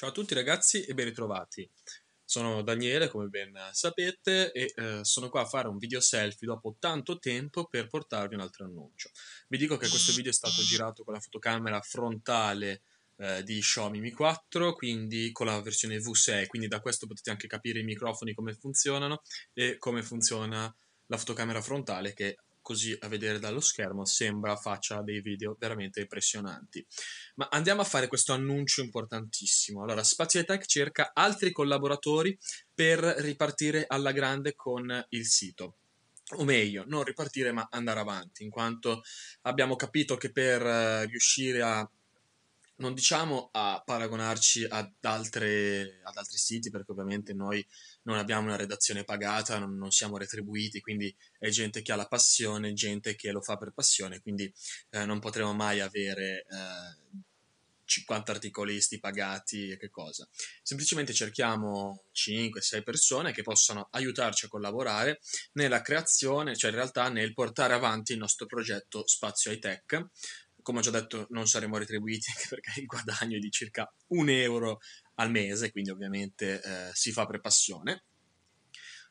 Ciao a tutti ragazzi e ben ritrovati. Sono Daniele, come ben sapete, e eh, sono qua a fare un video selfie dopo tanto tempo per portarvi un altro annuncio. Vi dico che questo video è stato girato con la fotocamera frontale eh, di Xiaomi Mi 4, quindi con la versione V6, quindi da questo potete anche capire i microfoni come funzionano e come funziona la fotocamera frontale che così a vedere dallo schermo sembra faccia dei video veramente impressionanti. Ma andiamo a fare questo annuncio importantissimo. Allora, Spazio Tech cerca altri collaboratori per ripartire alla grande con il sito o meglio, non ripartire ma andare avanti, in quanto abbiamo capito che per eh, riuscire a non diciamo a paragonarci ad, altre, ad, altri siti, perché ovviamente noi non abbiamo una redazione pagata, non, non, siamo retribuiti, quindi è gente che ha la passione, gente che lo fa per passione, quindi eh, non potremo mai avere eh, 50 articolisti pagati e che cosa. Semplicemente cerchiamo 5-6 persone che possano aiutarci a collaborare nella creazione, cioè in realtà nel portare avanti il nostro progetto Spazio High Tech, come ho già detto non saremo retribuiti anche perché il guadagno è di circa un euro al mese, quindi ovviamente eh, si fa per passione.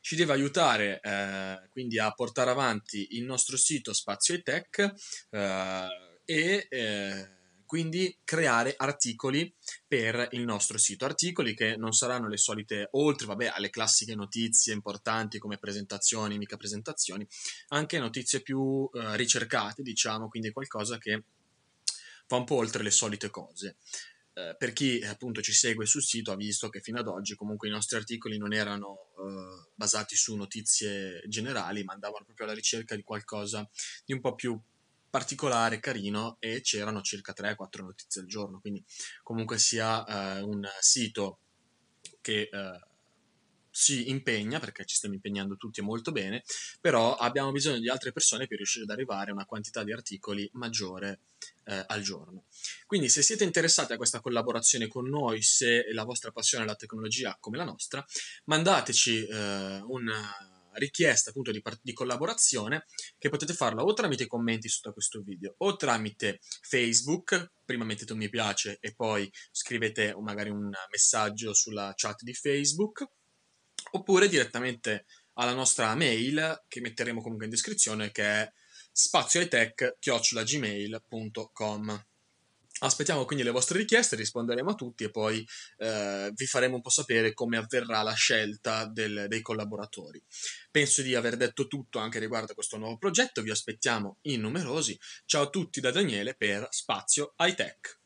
Ci deve aiutare eh, quindi a portare avanti il nostro sito Spazio e Tech eh, e eh, quindi creare articoli per il nostro sito, articoli che non saranno le solite, oltre vabbè, alle classiche notizie importanti come presentazioni, mica presentazioni, anche notizie più eh, ricercate, diciamo, quindi qualcosa che va un po' oltre le solite cose. Eh, per chi appunto ci segue sul sito ha visto che fino ad oggi comunque i nostri articoli non erano eh, basati su notizie generali, ma andavano proprio alla ricerca di qualcosa di un po' più particolare, carino e c'erano circa 3-4 notizie al giorno, quindi comunque sia eh, un sito che eh, si impegna, perché ci stiamo impegnando tutti molto bene, però abbiamo bisogno di altre persone per riuscire ad arrivare a una quantità di articoli maggiore eh, al giorno. Quindi se siete interessati a questa collaborazione con noi, se la vostra passione è la tecnologia come la nostra, mandateci eh, una richiesta appunto di, di, collaborazione che potete farla o tramite i commenti sotto questo video o tramite Facebook, prima mettete un mi piace e poi scrivete magari un messaggio sulla chat di Facebook oppure direttamente alla nostra mail che metteremo comunque in descrizione che è spazioitech.gmail.com Aspettiamo quindi le vostre richieste, risponderemo a tutti e poi eh, vi faremo un po' sapere come avverrà la scelta del, dei collaboratori. Penso di aver detto tutto anche riguardo a questo nuovo progetto, vi aspettiamo in numerosi. Ciao a tutti da Daniele per Spazio High Tech.